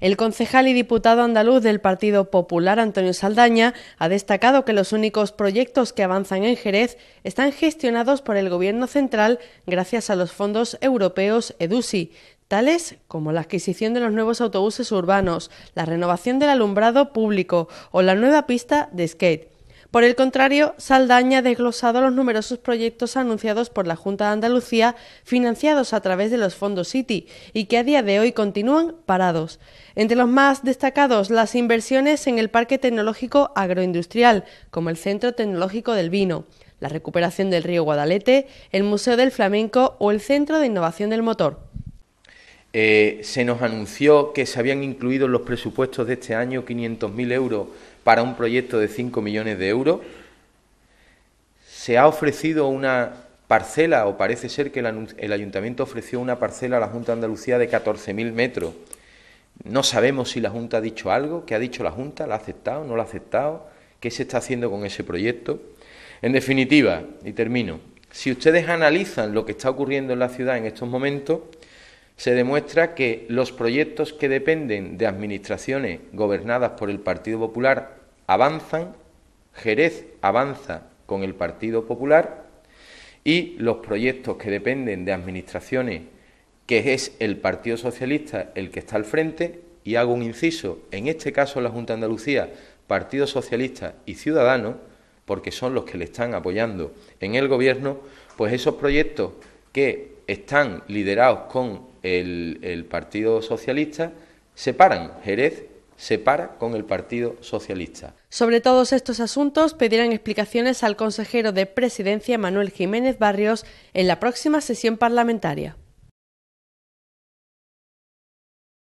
El concejal y diputado andaluz del Partido Popular, Antonio Saldaña, ha destacado que los únicos proyectos que avanzan en Jerez están gestionados por el Gobierno central gracias a los fondos europeos EDUSI, tales como la adquisición de los nuevos autobuses urbanos, la renovación del alumbrado público o la nueva pista de skate. Por el contrario, Saldaña ha desglosado los numerosos proyectos anunciados por la Junta de Andalucía, financiados a través de los fondos City, y que a día de hoy continúan parados. Entre los más destacados, las inversiones en el Parque Tecnológico Agroindustrial, como el Centro Tecnológico del Vino, la recuperación del río Guadalete, el Museo del Flamenco o el Centro de Innovación del Motor. Eh, se nos anunció que se habían incluido en los presupuestos de este año 500.000 euros para un proyecto de 5 millones de euros. Se ha ofrecido una parcela, o parece ser que el, el ayuntamiento ofreció una parcela a la Junta de Andalucía de 14.000 metros. No sabemos si la Junta ha dicho algo, qué ha dicho la Junta, la ha aceptado, no la ha aceptado, qué se está haciendo con ese proyecto. En definitiva, y termino, si ustedes analizan lo que está ocurriendo en la ciudad en estos momentos, se demuestra que los proyectos que dependen de administraciones gobernadas por el Partido Popular avanzan, Jerez avanza con el Partido Popular y los proyectos que dependen de administraciones que es el Partido Socialista el que está al frente, y hago un inciso, en este caso la Junta de Andalucía, Partido Socialista y Ciudadanos, porque son los que le están apoyando en el gobierno, pues esos proyectos que están liderados con el, Partido Socialista, se paran. Jerez se para con el Partido Socialista. Sobre todos estos asuntos pedirán explicaciones al consejero de Presidencia Manuel Jiménez Barrios en la próxima sesión parlamentaria.